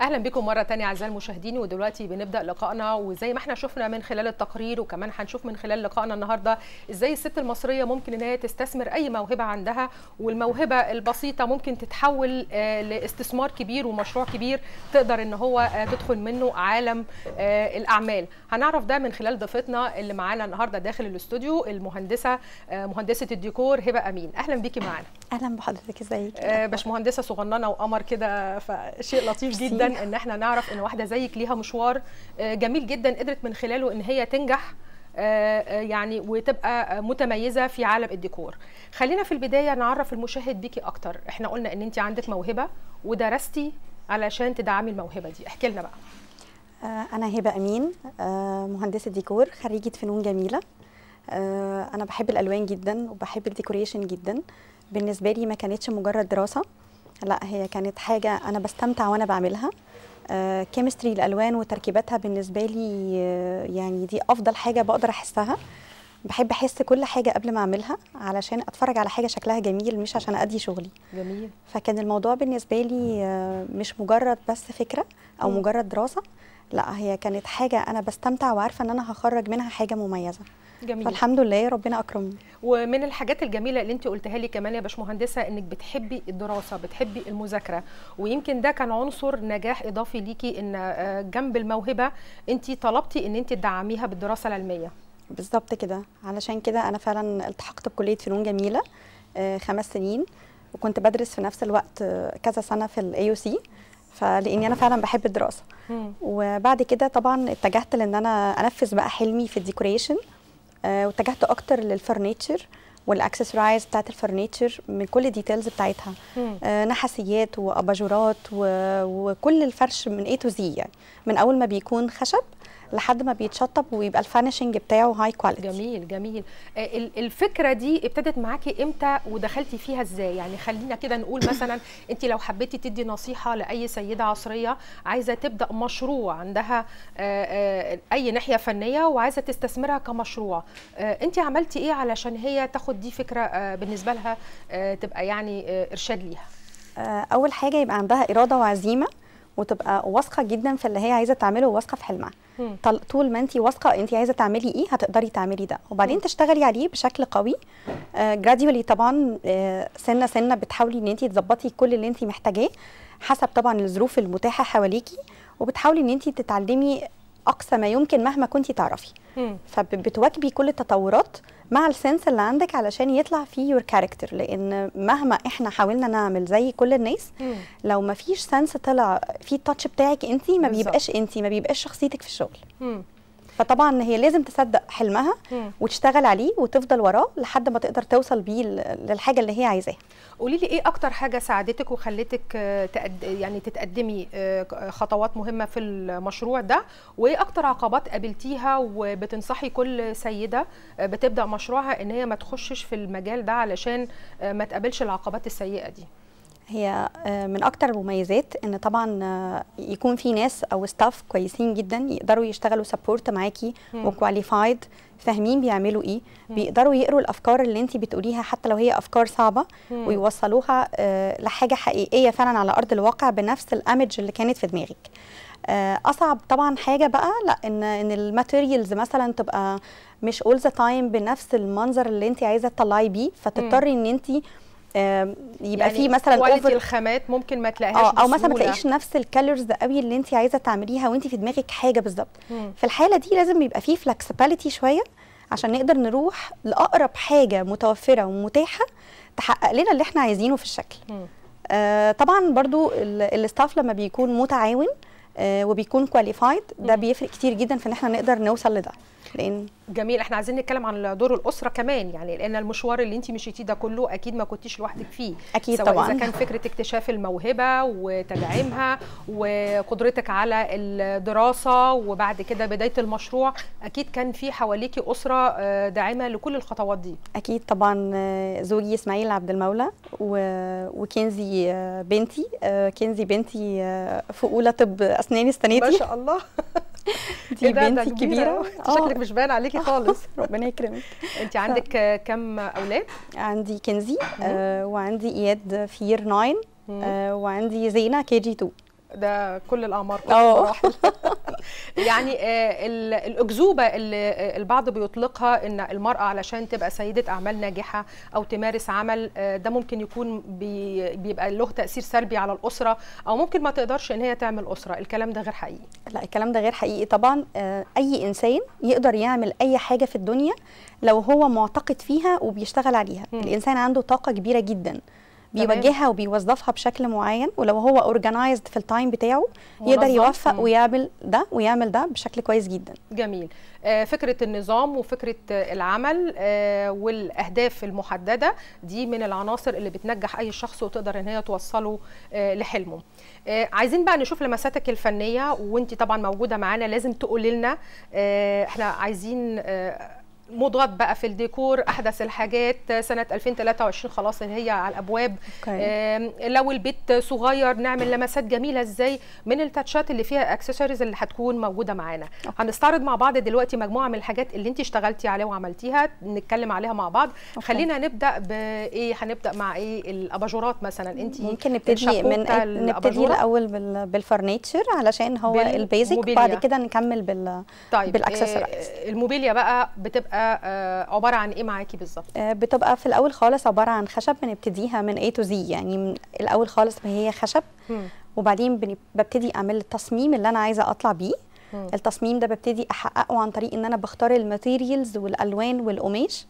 اهلا بكم مره ثانيه اعزائي المشاهدين ودلوقتي بنبدا لقائنا وزي ما احنا شفنا من خلال التقرير وكمان هنشوف من خلال لقائنا النهارده ازاي الست المصريه ممكن ان هي تستثمر اي موهبه عندها والموهبه البسيطه ممكن تتحول آه، لاستثمار كبير ومشروع كبير تقدر ان هو آه، تدخل منه عالم آه، الاعمال هنعرف ده من خلال ضيفتنا اللي معانا النهارده داخل الاستوديو المهندسه مهندسه الديكور هبه امين اهلا بيكي معانا اهلا بحضرتك ازيك إيه آه باشمهندسه صغننه وقمر كده فشيء لطيف جدا ان احنا نعرف ان واحده زيك ليها مشوار آه، جميل جدا قدرت من خلاله ان هي تنجح آه، آه، يعني وتبقى متميزه في عالم الديكور خلينا في البدايه نعرف المشاهد بيكي اكتر احنا قلنا ان انت عندك موهبه ودرستي علشان تدعمي الموهبه دي احكي لنا بقى انا هبه امين مهندسه ديكور خريجه فنون جميله انا بحب الالوان جدا وبحب الديكوريشن جدا بالنسبه لي ما كانتش مجرد دراسه لا هي كانت حاجه انا بستمتع وانا بعملها كيمستري آه، الالوان وتركيباتها بالنسبه لي آه، يعني دي افضل حاجه بقدر احسها بحب احس كل حاجه قبل ما اعملها علشان اتفرج على حاجه شكلها جميل مش عشان ادي شغلي جميل فكان الموضوع بالنسبه لي آه، مش مجرد بس فكره او مجرد دراسه لا هي كانت حاجه انا بستمتع وعارفه ان انا هخرج منها حاجه مميزه جميل فالحمد لله ربنا اكرمني ومن الحاجات الجميله اللي انت قلتها لي كمان يا باشمهندسه انك بتحبي الدراسه بتحبي المذاكره ويمكن ده كان عنصر نجاح اضافي ليكي ان آه، جنب الموهبه انت طلبتي ان انت تدعميها بالدراسه العلميه بالظبط كده علشان كده انا فعلا التحقت بكليه فنون جميله آه، خمس سنين وكنت بدرس في نفس الوقت آه، كذا سنه في الاي سي فلاني انا فعلا بحب الدراسه وبعد كده طبعا اتجهت لان انا انفذ بقى حلمي في الديكوريشن آه، واتجهت اكتر للفرنيتشر والاكسسوارز بتاعت الفرنيتشر من كل الديتيلز بتاعتها آه، نحاسيات واباجورات وكل الفرش من اي تو زي يعني من اول ما بيكون خشب لحد ما بيتشطب ويبقى الفانيشنج بتاعه هاي كواليتي جميل جميل آه، الفكره دي ابتدت معاكي امتى ودخلتي فيها ازاي يعني خلينا كده نقول مثلا انت لو حبيتي تدي نصيحه لاي سيده عصريه عايزه تبدا مشروع عندها آه، آه، اي ناحيه فنيه وعايزه تستثمرها كمشروع انت عملتي ايه علشان هي تاخد دي فكره بالنسبه لها تبقى يعني ارشاد ليها اول حاجه يبقى عندها اراده وعزيمه وتبقى واثقه جدا في اللي هي عايزه تعمله وواثقه في حلمها طول ما انت واثقه انت عايزه تعملي ايه هتقدري تعملي ده وبعدين تشتغلي عليه بشكل قوي جراديولي آه، طبعا آه، سنه سنه بتحاولي ان انت تظبطي كل اللي انت محتاجاه حسب طبعا الظروف المتاحه حواليكي وبتحاولي ان انت تتعلمي اقصى ما يمكن مهما كنتي تعرفي فبتواكبي كل التطورات مع السنس اللي عندك علشان يطلع فيه يور كاركتر لان مهما احنا حاولنا نعمل زي كل الناس مم. لو ما فيش سنس طلع فيه التاتش بتاعك انت ما بيبقاش انت ما بيبقاش شخصيتك في الشغل مم. فطبعا هي لازم تصدق حلمها وتشتغل عليه وتفضل وراه لحد ما تقدر توصل بيه للحاجه اللي هي عايزاها قولي لي ايه اكتر حاجه ساعدتك وخلتك آه، تقد... يعني تتقدمي آه، خطوات مهمه في المشروع ده وايه اكتر عقبات قابلتيها وبتنصحي كل سيده آه، بتبدا مشروعها ان هي ما تخشش في المجال ده علشان ما تقابلش العقبات السيئه دي هي آه، من اكتر المميزات ان طبعا آه، يكون في ناس او ستاف كويسين جدا يقدروا يشتغلوا سبورت معاكي وكواليفايد فاهمين بيعملوا ايه بيقدروا يقروا الافكار اللي انت بتقوليها حتى لو هي افكار صعبه ويوصلوها آه، لحاجه حقيقيه فعلا على ارض الواقع بنفس الامج اللي كانت في دماغك اصعب طبعا حاجه بقى لا ان ان الماتيريالز مثلا تبقى مش اول ذا تايم بنفس المنظر اللي انت عايزه تطلعي بيه فتضطري ان انت يبقى يعني في مثلا اوفر الخامات ممكن ما تلاقيهاش اه او مثلا ما تلاقيش نفس الكالرز قوي اللي انت عايزه تعمليها وانت في دماغك حاجه بالظبط في الحاله دي لازم يبقى في فلكسبيليتي شويه عشان نقدر نروح لاقرب حاجه متوفره ومتاحه تحقق لنا اللي احنا عايزينه في الشكل آه طبعا برضو الاستاف لما بيكون متعاون آه وبيكون كواليفايد ده بيفرق كتير جدا في ان احنا نقدر نوصل لده لان جميل احنا عايزين نتكلم عن دور الاسره كمان يعني لان المشوار اللي انت مشيتيه ده كله اكيد ما كنتيش لوحدك فيه اكيد سواء طبعا اذا كان فكره اكتشاف الموهبه وتدعيمها وقدرتك على الدراسه وبعد كده بدايه المشروع اكيد كان في حواليكي اسره آه، داعمه لكل الخطوات دي اكيد طبعا آه، زوجي اسماعيل عبد المولى وكنزي آه، بنتي كنزي بنتي في اولى طب اسناني استنيتي ما شاء الله دي إيه بنتي كبيره آه. شكلك مش باين عليكي خالص ربنا يكرمك انت عندك كم اولاد عندي كنزي آه وعندي اياد فير 9 آه وعندي زينه كي جي 2 ده كل الاعمار كل المراحل يعني آه، الاكذوبه اللي آه، البعض بيطلقها ان المراه علشان تبقى سيده اعمال ناجحه او تمارس عمل آه، ده ممكن يكون بي بيبقى له تاثير سلبي على الاسره او ممكن ما تقدرش ان هي تعمل اسره الكلام ده غير حقيقي لا الكلام ده غير حقيقي طبعا اي انسان يقدر يعمل اي حاجه في الدنيا لو هو معتقد فيها وبيشتغل عليها م. الانسان عنده طاقه كبيره جدا بيوجهها وبيوظفها بشكل معين ولو هو اورجنايزد في التايم بتاعه يقدر يوفق ويعمل ده ويعمل ده بشكل كويس جدا جميل آه، فكره النظام وفكره العمل آه، والاهداف المحدده دي من العناصر اللي بتنجح اي شخص وتقدر ان هي توصله آه، لحلمه عايزين بقى نشوف لمساتك الفنيه وانت طبعا موجوده معانا لازم تقولي لنا احنا عايزين موضات بقى في الديكور احدث الحاجات سنه 2023 خلاص اللي هي على الابواب okay. لو البيت صغير نعمل لمسات جميله ازاي من التاتشات اللي فيها اكسسوارز اللي هتكون موجوده معانا okay. هنستعرض مع بعض دلوقتي مجموعه من الحاجات اللي انت اشتغلتي عليها وعملتيها نتكلم عليها مع بعض okay. خلينا نبدا بايه هنبدا مع ايه الاباجورات مثلا انت ممكن نبتدي من إيه؟ نبتدي الاول بالفرنيتشر علشان هو البيزك وبعد كده نكمل بال طيب آه، بالاكسسوارز الموبيليا بقى بتبقى بتبقى آه، عباره عن ايه معاكي بالظبط آه، بتبقى في الاول خالص عباره عن خشب بنبتديها من A تو Z يعني من الاول خالص هي خشب وبعدين ببتدي اعمل التصميم اللي انا عايزه اطلع بيه التصميم ده ببتدي احققه عن طريق ان انا بختار الماتيريالز والالوان والقماش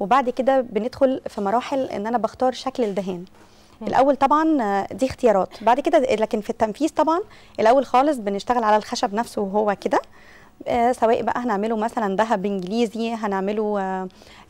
وبعد كده بندخل في مراحل ان انا بختار شكل الدهان الاول طبعا آه، دي اختيارات بعد كده لكن في التنفيذ طبعا الاول خالص بنشتغل على الخشب نفسه وهو كده آه، سواء بقى هنعمله مثلا ذهب انجليزي هنعمله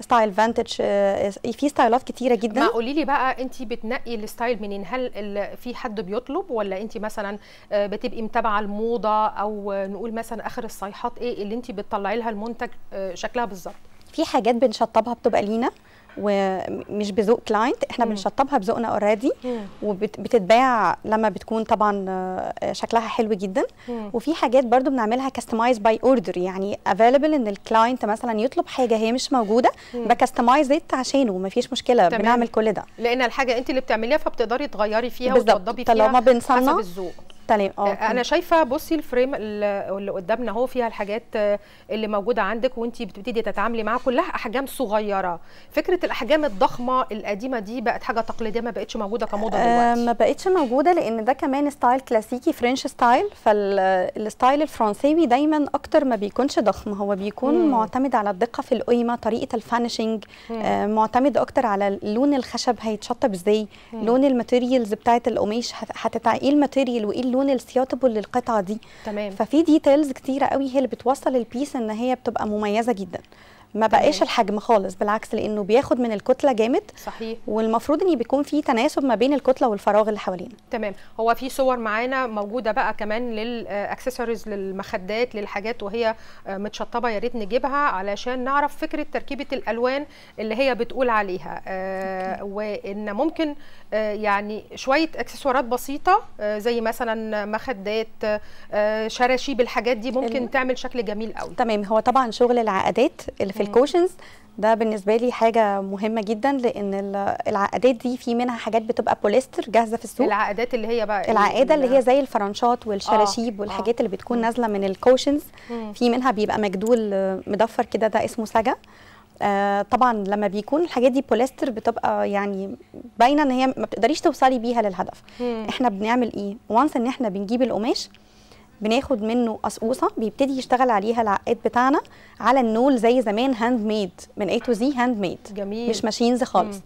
ستايل آه، فانتج آه، في ستايلات كتيره جدا ما قولي لي بقى انت بتنقي الستايل منين هل في حد بيطلب ولا انت مثلا بتبقي متابعه الموضه او نقول مثلا اخر الصيحات ايه اللي انت بتطلعي لها المنتج شكلها بالظبط في حاجات بنشطبها بتبقى لينا ومش بذوق كلاينت احنا مم. بنشطبها بذوقنا اوريدي وبتتباع لما بتكون طبعا آه، شكلها حلو جدا مم. وفي حاجات برضو بنعملها كاستمايز باي اوردر يعني افيلبل ان الكلاينت مثلا يطلب حاجه هي مش موجوده بكاستمايز ات عشانه مفيش مشكله تمام. بنعمل كل ده لان الحاجه انت اللي بتعمليها فبتقدري تغيري فيها وتوضبي فيها طالما بنصنع حسب الذوق تمام اه, آه، انا شايفه بصي الفريم اللي قدامنا اهو فيها الحاجات آه، اللي موجوده عندك وانت بتبتدي تتعاملي معاها كلها احجام صغيره فكره الاحجام الضخمه القديمه دي بقت حاجه تقليديه ما بقتش موجوده كموضه آه، دلوقتي ما بقتش موجوده لان ده كمان ستايل كلاسيكي فرنش ستايل فالستايل الفرنساوي دايما اكتر ما بيكونش ضخم هو بيكون مم. معتمد على الدقه في القيمه طريقه الفانشنج معتمد اكتر على لون الخشب هيتشطب ازاي لون الماتيريالز بتاعه القماش هتتعقيل ايه الماتيريال وايه اللون السيوتبل للقطعه دي تمام ففي ديتيلز كتيره قوي هي اللي بتوصل البيس ان هي بتبقى مميزه جدا ما بقاش الحجم خالص بالعكس لانه بياخد من الكتله جامد صحيح والمفروض ان بيكون في تناسب ما بين الكتله والفراغ اللي حوالينا تمام هو في صور معانا موجوده بقى كمان للاكسسوارز آه، للمخدات للحاجات وهي آه، متشطبه يا ريت نجيبها علشان نعرف فكره تركيبه الالوان اللي هي بتقول عليها آه، وان ممكن يعني شويه اكسسوارات بسيطه زي مثلا مخدات شراشيب الحاجات دي ممكن تعمل شكل جميل قوي تمام هو طبعا شغل العقدات اللي في في الكوشنز ده بالنسبه لي حاجه مهمه جدا لان العقادات دي في منها حاجات بتبقى بوليستر جاهزه في السوق العقادات اللي هي بقى العقاده اللي هي زي الفرنشات والشراشيب آه والحاجات آه اللي بتكون نازله من الكوشنز في منها بيبقى مجدول مضفر كده ده اسمه سجا آه طبعا لما بيكون الحاجات دي بوليستر بتبقى يعني باينه ان هي ما بتقدريش توصلي بيها للهدف مم. احنا بنعمل ايه وانس ان احنا بنجيب القماش بناخد منه قصقوصه بيبتدي يشتغل عليها العقاد بتاعنا على النول زي زمان هاند ميد من اي تو زي هاند ميد جميل مش ماشينز خالص مم.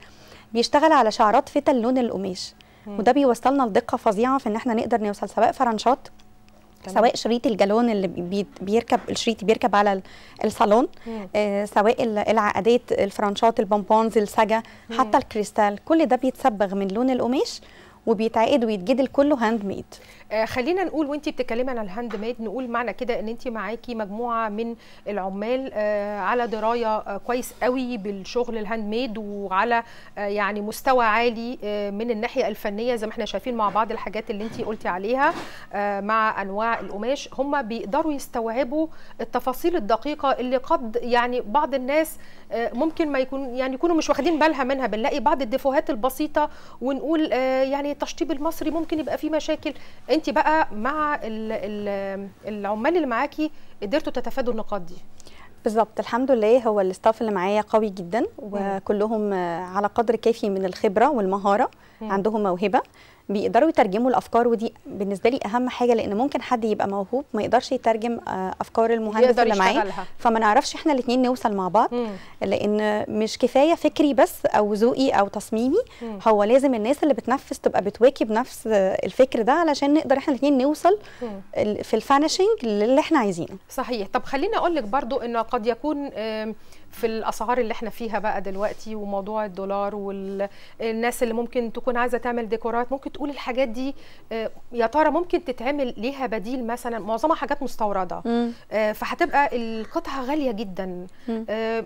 بيشتغل على شعرات فتل لون القماش وده بيوصلنا لدقه فظيعه في ان احنا نقدر نوصل سواء فرنشات سواء شريط الجالون اللي بيركب الشريط بيركب على الصالون آه سواء العقدات الفرنشات البومبونز السجا حتى الكريستال كل ده بيتصبغ من لون القماش وبيتعقد ويتجدل كله هاند ميد آه، خلينا نقول وانت بتتكلمي عن الهاند ميد نقول معنى كده ان انت معاكي مجموعه من العمال آه، على درايه آه، كويس قوي بالشغل الهاند ميد وعلى يعني مستوى عالي من الناحيه الفنيه زي ما احنا شايفين مع بعض الحاجات اللي انت قلتي عليها مع انواع القماش هم بيقدروا يستوعبوا التفاصيل الدقيقه اللي قد يعني بعض الناس ممكن ما يكون يعني يكونوا مش واخدين بالها منها بنلاقي بعض الديفوهات البسيطه ونقول يعني التشطيب المصري ممكن يبقى فيه مشاكل انت بقى مع الـ الـ العمال اللي معاكي قدرتوا تتفادوا النقاط دي بالظبط الحمد لله هو الاستاف اللي معايا قوي جدا وكلهم على قدر كافي من الخبره والمهاره عندهم موهبه بيقدروا يترجموا الافكار ودي بالنسبه لي اهم حاجه لان ممكن حد يبقى موهوب ما يقدرش يترجم آه، افكار المهندس اللي معاه فما نعرفش احنا الاثنين نوصل مع بعض مم. لان مش كفايه فكري بس او ذوقي او تصميمي مم. هو لازم الناس اللي بتنفذ تبقى بتواكب نفس الفكر ده علشان نقدر احنا الاثنين نوصل مم. في الفانشنج اللي احنا عايزينه صحيح طب خليني اقول لك برضو انه قد يكون في الاسعار اللي احنا فيها بقى دلوقتي وموضوع الدولار والناس اللي ممكن تكون عايزه تعمل ديكورات ممكن بتقول الحاجات دي آه، يا ترى ممكن تتعمل ليها بديل مثلا معظمها حاجات مستورده آه، فهتبقى القطعه غاليه جدا آه،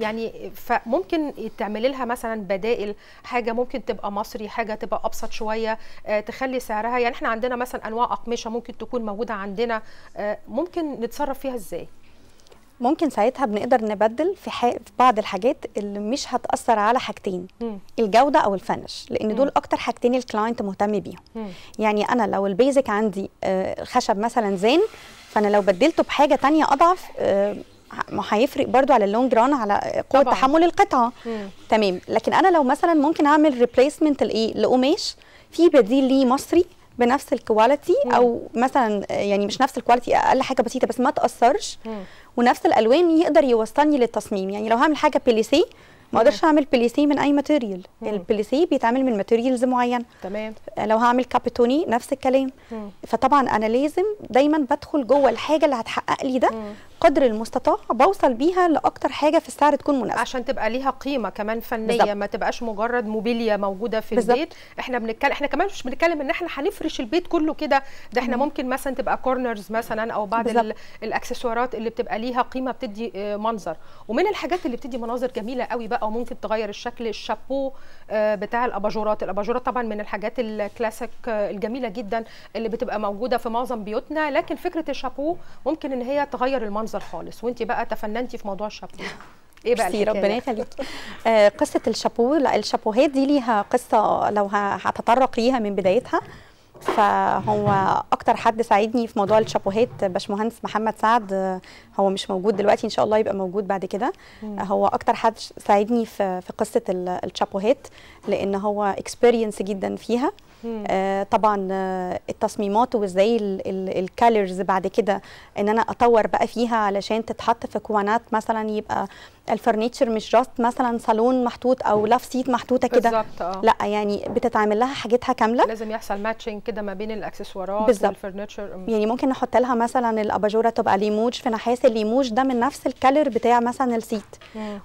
يعني فممكن تعمل لها مثلا بدائل حاجه ممكن تبقى مصري حاجه تبقى ابسط شويه تخلي سعرها يعني احنا عندنا مثلا انواع اقمشه ممكن تكون موجوده عندنا ممكن نتصرف فيها ازاي ممكن ساعتها بنقدر نبدل في, حي... في بعض الحاجات اللي مش هتاثر على حاجتين م. الجوده او الفنش لان م. دول اكتر حاجتين الكلاينت مهتم بيهم يعني انا لو البيزك عندي آه، خشب مثلا زين فانا لو بدلته بحاجه تانية اضعف آه، ما هيفرق برضو على اللونج ران على قوه طبعا. تحمل القطعه مم. تمام لكن انا لو مثلا ممكن اعمل ريبليسمنت لايه لقماش في بديل ليه مصري بنفس الكواليتي او مثلا يعني مش نفس الكواليتي اقل حاجه بسيطه بس ما تاثرش ونفس الالوان يقدر يوصلني للتصميم يعني لو هعمل حاجه بليسيه ما اقدرش اعمل بليسيه من اي ماتيريال البليسيه بيتعمل من ماتيريالز معين تمام لو هعمل كابيتوني نفس الكلام مم. فطبعا انا لازم دايما بدخل جوه الحاجه اللي هتحقق لي ده مم. قدر المستطاع بوصل بيها لاكتر حاجه في السعر تكون مناسبه عشان تبقى ليها قيمه كمان فنيه بالزبط. ما تبقاش مجرد موبيليا موجوده في بالزبط. البيت احنا بنتكلم احنا كمان مش بنتكلم ان احنا هنفرش البيت كله كده ده احنا مم. ممكن مثلا تبقى كورنرز مثلا او بعض ال... الاكسسوارات اللي بتبقى ليها قيمه بتدي آه، منظر ومن الحاجات اللي بتدي مناظر جميله قوي بقى وممكن تغير الشكل الشابو آه، بتاع الاباجورات الاباجورات طبعا من الحاجات الكلاسيك آه، الجميله جدا اللي بتبقى موجوده في معظم بيوتنا لكن فكره الشابو ممكن ان هي تغير المنظر منظر خالص وانت بقى تفننتي في موضوع الشابو ايه بقى ربنا يخليك آه قصه الشابو لا الشابوهات دي ليها قصه لو هتطرق ليها من بدايتها فهو اكتر حد ساعدني في موضوع الشابوهات باشمهندس محمد سعد آه، هو مش موجود دلوقتي ان شاء الله يبقى موجود بعد كده آه، هو اكتر حد ساعدني في في قصه الشابوهات لان هو اكسبيرينس جدا فيها آه طبعا آه، التصميمات وازاي الكالرز بعد كده ان انا اطور بقى فيها علشان تتحط في كوانات مثلا يبقى الفرنيتشر مش جاست مثلا صالون محطوط او لاف سيت محطوطه كده آه. لا يعني بتتعمل لها حاجتها كامله لازم يحصل ماتشنج كده ما بين الاكسسوارات بالزبط. والفرنيتشر يعني ممكن نحط لها مثلا الاباجوره تبقى ليموج في نحاس الليموج ده من نفس الكالر بتاع مثلا السيت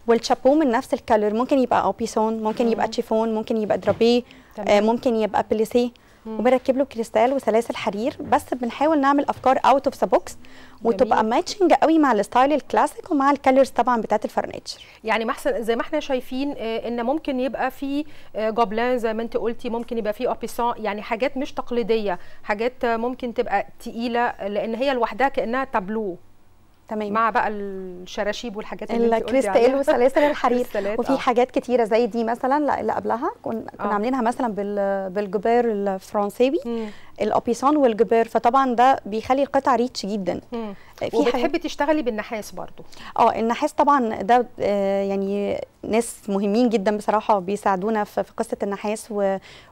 والشابو من نفس الكالر ممكن يبقى اوبيسون ممكن يبقى تشيفون ممكن يبقى درابيه تمام. آه، ممكن يبقى بليسيه وبنركب له كريستال وسلاسل حرير بس بنحاول نعمل افكار اوت اوف ذا بوكس وتبقى ماتشنج قوي مع الستايل الكلاسيك ومع الكالرز طبعا بتاعت الفرنتشر يعني محسن زي ما احنا شايفين آه، ان ممكن يبقى في جوبلان آه، زي ما انت قلتي ممكن يبقى في اوبيسون يعني حاجات مش تقليديه حاجات ممكن تبقى تقيله لان هي لوحدها كانها تابلو تمام مع بقى الشراشيب والحاجات اللي الكريستال وسلاسل الحرير وفي اه. حاجات كتيره زي دي مثلا اللي قبلها اه. كنا آه. عاملينها مثلا بالجبار الفرنساوي الابيسان والجبار فطبعا ده بيخلي القطع ريتش جدا في وبتحبي تشتغلي بالنحاس برضو اه النحاس طبعا ده آه، يعني ناس مهمين جدا بصراحه بيساعدونا في قصه النحاس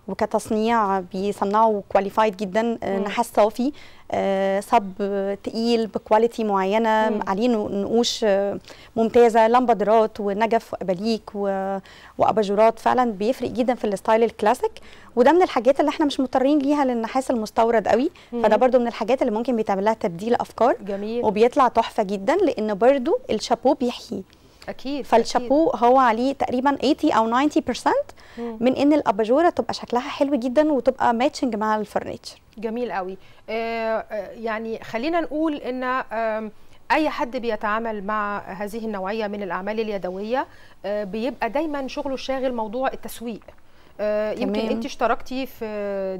وكتصنيع بيصنعوا كواليفايد جدا آه نحاس صافي آه، صب تقيل بكواليتي معينه مم. عليه نقوش آه، ممتازه لمبادرات ونجف واباليك واباجورات فعلا بيفرق جدا في الستايل الكلاسيك وده من الحاجات اللي احنا مش مضطرين ليها للنحاس المستورد قوي مم. فده برده من الحاجات اللي ممكن بيتعمل لها تبديل افكار جميل وبيطلع تحفه جدا لان برده الشابو بيحيي اكيد فالشابو أكيد. هو عليه تقريبا 80 او 90% مم. من ان الاباجوره تبقى شكلها حلو جدا وتبقى ماتشنج مع الفرنيتشر جميل قوي آه, آه، يعني خلينا نقول ان آه اي حد بيتعامل مع هذه النوعيه من الاعمال اليدويه آه بيبقى دايما شغله شاغل موضوع التسويق آه يمكن انت اشتركتي في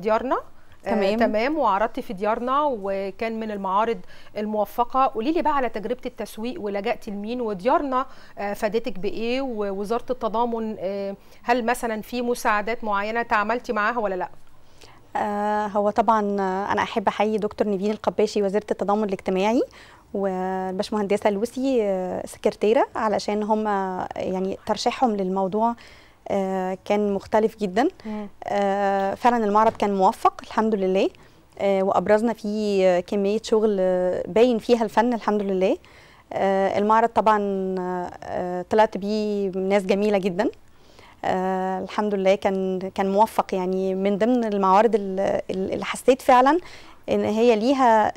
ديارنا تمام آه تمام وعرضتي في ديارنا وكان من المعارض الموفقه قولي لي بقى على تجربه التسويق ولجات لمين وديارنا آه فادتك بايه ووزاره التضامن آه هل مثلا في مساعدات معينه تعاملتي معاها ولا لا؟ آه، هو طبعا انا احب احيي دكتور نيفين القباشي وزيره التضامن الاجتماعي والباشمهندسه لوسي آه، سكرتيره علشان هم آه، يعني ترشيحهم للموضوع آه، كان مختلف جدا آه، فعلا المعرض كان موفق الحمد لله آه، وابرزنا فيه كميه شغل باين فيها الفن الحمد لله المعرض طبعا طلعت بيه ناس جميله جدا الحمد لله كان كان موفق يعني من ضمن المعارض اللي حسيت فعلا ان هي ليها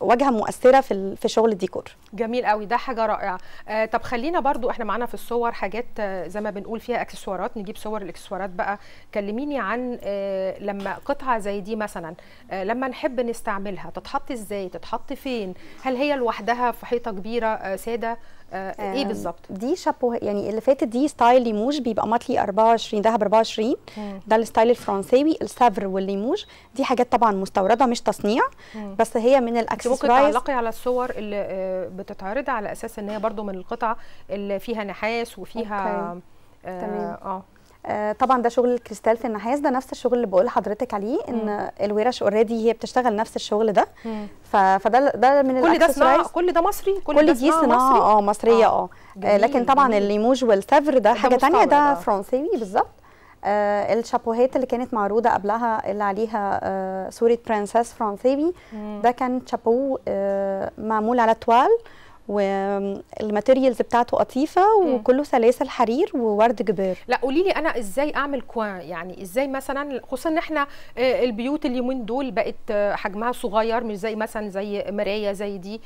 واجهه مؤثره في في شغل الديكور جميل قوي ده حاجه رائعه آه طب خلينا برضو احنا معانا في الصور حاجات آه، زي ما بنقول فيها اكسسوارات نجيب صور الاكسسوارات بقى كلميني عن آه لما قطعه زي دي مثلا آه لما نحب نستعملها تتحط ازاي تتحط فين هل هي لوحدها في حيطه كبيره آه ساده آه ايه بالظبط دي شابو يعني اللي فاتت دي ستايل ليموج بيبقى ماتلي 24 ذهب 24 ده الستايل الفرنساوي السافر والليموج دي حاجات طبعا مستورده مش تصنيع مم. بس هي من الاكسسوارز ممكن تعلقي على الصور اللي آه، بتتعرض على اساس ان هي برده من القطع اللي فيها نحاس وفيها اه, آه آه، طبعا ده شغل الكريستال في النحاس ده نفس الشغل اللي بقول لحضرتك عليه ان الورش اوريدي هي بتشتغل نفس الشغل ده فده ده من كل ده صناعه كل ده مصري كل, كل ده دي صناعه اه مصريه اه, آه. لكن طبعا الليموج والسفر ده حاجه ثانيه ده فرنسي بالظبط آه الشابوهات اللي كانت معروضه قبلها اللي عليها آه صوره برنسس فرنساوي ده كان شابو آه معمول على توال آه والماتيريالز بتاعته قطيفه وكله سلاسل حرير وورد جبار لا قولي لي انا ازاي اعمل كوان يعني ازاي مثلا خصوصا ان احنا آه، البيوت اليومين دول بقت آه، حجمها صغير مش زي مثلا زي مرايه زي دي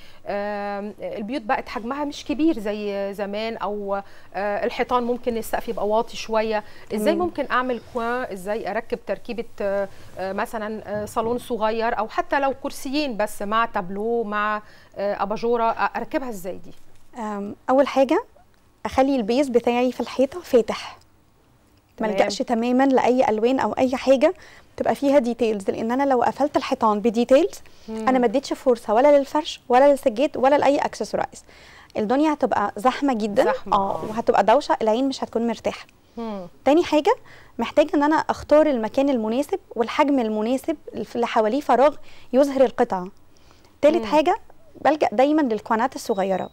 البيوت بقت حجمها مش كبير زي زمان او آه، الحيطان ممكن السقف يبقى واطي شويه ازاي ممكن اعمل كوان ازاي اركب تركيبه مثلا صالون صغير او حتى لو كرسيين بس مع تابلو مع آه، اباجوره اركبها ازاي دي اول حاجه اخلي البيز بتاعي في الحيطه فاتح ما الجاش تماما لاي الوان او اي حاجه تبقى فيها ديتيلز لان انا لو قفلت الحيطان بديتيلز انا ما اديتش فرصه ولا للفرش ولا للسجاد ولا لاي اكسسوارز الدنيا هتبقى زحمه جدا زحمة. اه وهتبقى دوشه العين مش هتكون مرتاحه مم. تاني حاجه محتاجه ان انا اختار المكان المناسب والحجم المناسب اللي حواليه فراغ يظهر القطعه تالت مم. حاجه بلجأ دايما للقنوات الصغيرة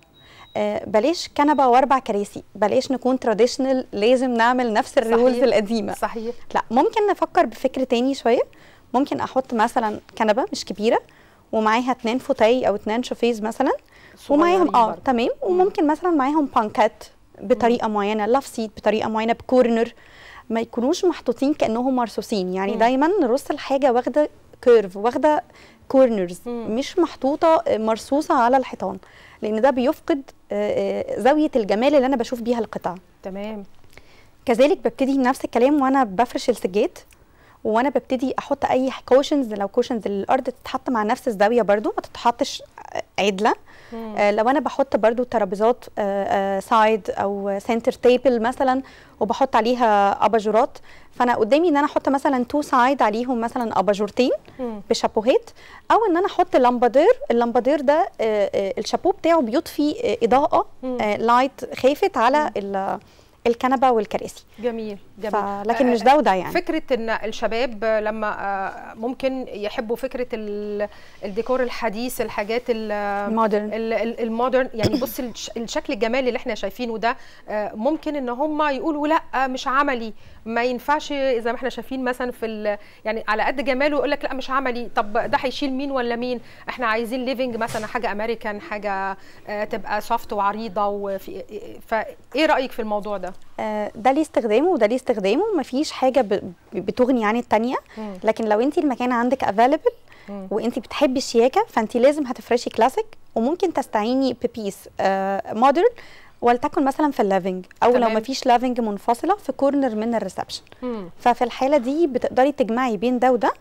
آه، بلاش كنبه واربع كراسي بلاش نكون تراديشنال لازم نعمل نفس الرولز القديمه صحيح لا ممكن نفكر بفكر تاني شويه ممكن احط مثلا كنبه مش كبيره ومعاها اتنين فوتاي او اتنين شوفيز مثلا ومعاهم اه تمام وممكن مثلا معاهم بانكات بطريقه معينه لاف سيت بطريقه معينه بكورنر ما يكونوش محطوطين كانهم مرصوصين يعني دايما نرص الحاجه واخده كيرف واخده كورنرز مش محطوطه آه، مرصوصه على الحيطان لان ده بيفقد آه، آه، زاويه الجمال اللي انا بشوف بيها القطع تمام كذلك ببتدي نفس الكلام وانا بفرش السجاد وانا ببتدي احط اي كوشنز لو كوشنز الارض تتحط مع نفس الزاويه برضو ما تتحطش عدله آه لو انا بحط برضو ترابيزات آه آه سايد او سنتر تيبل مثلا وبحط عليها اباجورات فانا قدامي ان انا احط مثلا تو سايد عليهم مثلا اباجورتين بشابوهات او ان انا احط لمبادير اللمبادير ده آه، آه، الشابو بتاعه بيطفي آه، اضاءه لايت خافت على الكنبه والكراسي جميل جميل لكن آه، مش ده وده يعني فكره ان الشباب لما آه، ممكن يحبوا فكره الديكور الحديث الحاجات المودرن المودرن يعني بص الشكل الجمالي اللي احنا شايفينه ده آه، ممكن ان هم يقولوا لا مش عملي ما ينفعش زي ما احنا شايفين مثلا في يعني على قد جماله يقول لك لا مش عملي طب ده هيشيل مين ولا مين احنا عايزين ليفنج مثلا حاجه امريكان حاجه تبقى سوفت وعريضه وفي فايه رايك في الموضوع ده آه، ده ليه استخدامه وده ليه استخدامه مفيش حاجه بتغني عن الثانيه لكن لو انت المكان عندك افيلبل وانت بتحبي الشياكه فانت لازم هتفرشي كلاسيك وممكن تستعيني ببيس مودرن آه، ولتكن مثلا في اللافنج او تمام. لو مفيش لافنج منفصله في كورنر من الريسبشن ففي الحاله دي بتقدري تجمعي بين ده وده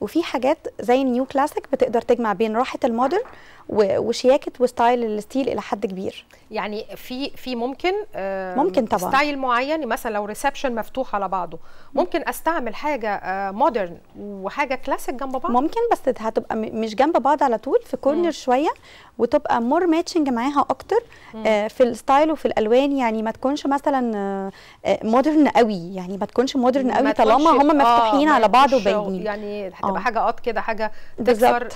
وفي حاجات زي النيو كلاسيك بتقدر تجمع بين راحه المودرن وشياكه وستايل الستيل الى حد كبير يعني في في ممكن آه، ممكن طبعا ستايل معين مثلا لو ريسبشن مفتوح على بعضه ممكن استعمل حاجه مودرن آه، وحاجه كلاسيك جنب بعض ممكن بس هتبقى مش جنب بعض على طول في كورنر شويه وتبقى مور ماتشنج معاها اكتر آه، في الستايل وفي الالوان يعني ما تكونش مثلا مودرن قوي يعني ما تكونش مودرن قوي طالما هم مفتوحين آه على بعض وباينين يعني هتبقى آه. حاجه قط كده حاجه تكسر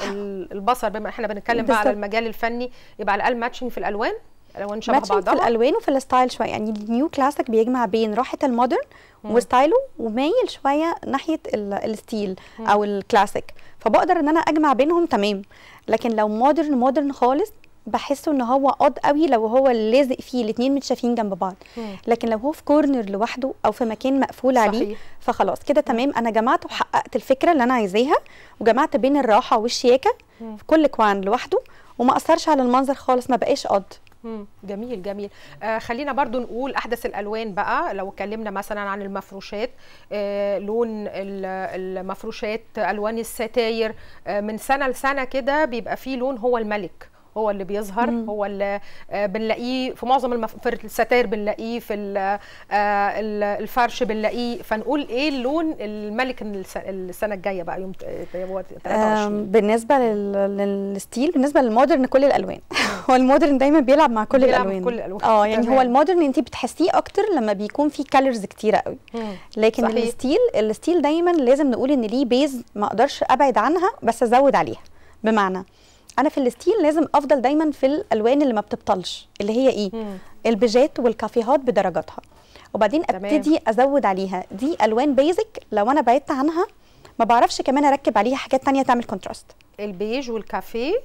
البصر بما احنا بنتكلم بقى على المجال الفني يبقى على الاقل ماتشنج في الالوان الالوان شبه بعضها في الالوان وفي الستايل شويه يعني النيو كلاسيك بيجمع بين راحه المودرن وستايله ومايل شويه ناحيه الستيل او الكلاسيك فبقدر ان انا اجمع بينهم تمام لكن لو مودرن مودرن خالص بحسه ان هو قد قوي لو هو لازق فيه الاثنين متشافين جنب بعض مم. لكن لو هو في كورنر لوحده او في مكان مقفول صحيح. عليه فخلاص كده تمام انا جمعت وحققت الفكره اللي انا عايزاها وجمعت بين الراحه والشياكه مم. في كل كوان لوحده وما اثرش على المنظر خالص ما بقاش قد جميل جميل آه خلينا برضو نقول احدث الالوان بقى لو اتكلمنا مثلا عن المفروشات آه لون المفروشات الوان الستاير آه من سنه لسنه كده بيبقى فيه لون هو الملك هو اللي بيظهر مم. هو اللي آه، بنلاقيه في معظم المف... في الستاير بنلاقيه في آه، الفرش بنلاقيه فنقول ايه اللون الملك السنه الجايه بقى يوم 23 بالنسبه للستيل بالنسبه للمودرن كل الالوان هو المودرن دايما بيلعب مع كل بيلعب الالوان كل الالوان اه يعني هو المودرن انت بتحسيه اكتر لما بيكون في كالرز كتيره قوي لكن صحيح. الستيل الستيل دايما لازم نقول ان ليه بيز ما اقدرش ابعد عنها بس ازود عليها بمعنى انا في الستيل لازم افضل دايما في الالوان اللي ما بتبطلش اللي هي ايه مم. البيجات والكافيهات بدرجاتها وبعدين تمام. ابتدي ازود عليها دي الوان بيزك لو انا بعدت عنها ما بعرفش كمان اركب عليها حاجات تانية تعمل كونتراست البيج والكافيه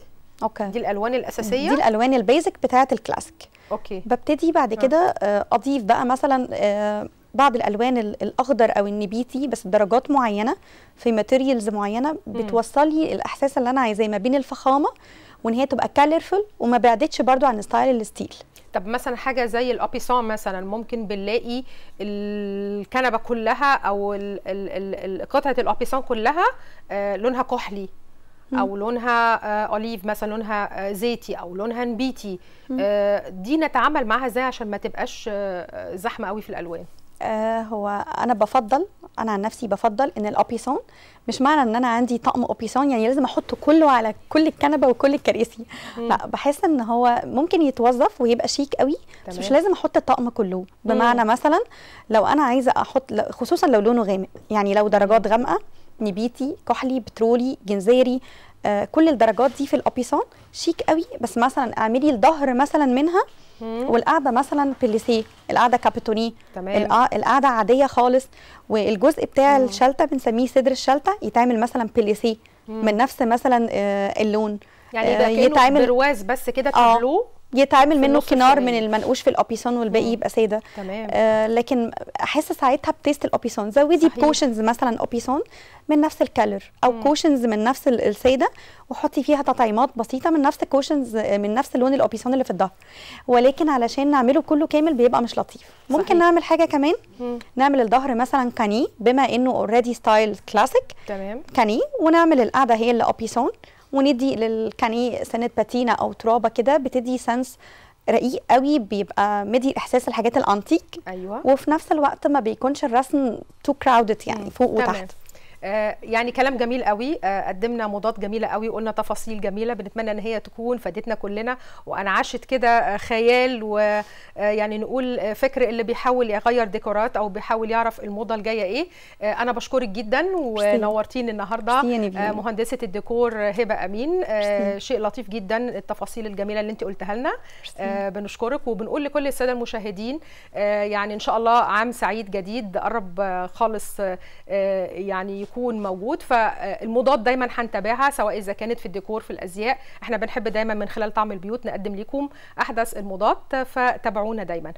اوكي دي الالوان الاساسيه دي الالوان البيزك بتاعه الكلاسيك اوكي ببتدي بعد كده آه، اضيف بقى مثلا آه، بعض الالوان الاخضر او النبيتي بس بدرجات معينه في ماتيريالز معينه بتوصل لي الاحساس اللي انا عايزاه ما بين الفخامه وان هي تبقى كالرفل وما بعدتش برضو عن ستايل الستيل طب مثلا حاجه زي الابيسون مثلا ممكن بنلاقي الكنبه كلها او قطعه الابيسون كلها آه، لونها كحلي او لونها اوليف آه، مثلا لونها آه، زيتي او لونها نبيتي دي نتعامل معاها ازاي عشان ما تبقاش زحمه قوي في الالوان آه هو انا بفضل انا عن نفسي بفضل ان الاوبيسون مش معنى ان انا عندي طقم اوبيسون يعني لازم احطه كله على كل الكنبه وكل الكراسي لا بحس ان هو ممكن يتوظف ويبقى شيك قوي بس مش لازم احط الطقم كله بمعنى مم. مثلا لو انا عايزه احط خصوصا لو لونه غامق يعني لو درجات غامقه نبيتي كحلي بترولي جنزيري آه كل الدرجات دي في الابيسون شيك قوي بس مثلا اعملي الظهر مثلا منها والقعده مثلا بليسيه القعده كابيتوني تمام القعده عاديه خالص والجزء بتاع الشلته بنسميه صدر الشلته يتعمل مثلا بليسيه من نفس مثلا آه، اللون يعني ده آه يتعمل برواز بس كده آه. تابلوه يتعمل منه كنار من المنقوش في الاوبيسون والباقي يبقى ساده تمام آه لكن احس ساعتها بتيست الاوبيسون زودي بكوشنز مثلا اوبيسون من نفس الكالر او كوشنز من نفس الساده وحطي فيها تطعيمات بسيطه من نفس الكوشنز آه، من نفس لون الاوبيسون اللي في الظهر ولكن علشان نعمله كله كامل بيبقى مش لطيف ممكن صحيح. نعمل حاجه كمان مم. نعمل الظهر مثلا كاني بما انه اوريدي ستايل كلاسيك تمام كاني ونعمل القعده هي اللي اوبيسون وندي للكاني سنه باتينا او ترابه كده بتدي سنس رقيق قوي بيبقى مدي احساس الحاجات الانتيك ايوه وفي نفس الوقت ما بيكونش الرسم تو كراودد يعني فوق وتحت آه، يعني كلام جميل قوي آه، قدمنا موضات جميله قوي قلنا تفاصيل جميله بنتمنى ان هي تكون فادتنا كلنا وانعشت كده آه، خيال ويعني نقول فكر اللي بيحاول يغير ديكورات او بيحاول يعرف الموضه الجايه ايه انا بشكرك جدا ونورتيني النهارده مهندسه الديكور هبه امين شيء لطيف جدا التفاصيل الجميله اللي انت قلتها لنا بنشكرك وبنقول لكل الساده المشاهدين يعني ان شاء الله عام سعيد جديد قرب خالص يعني يكون موجود فالمضاد دايما هنتابعها سواء اذا كانت في الديكور في الازياء احنا بنحب دايما من خلال طعم البيوت نقدم لكم احدث المضاد فتابعونا دايما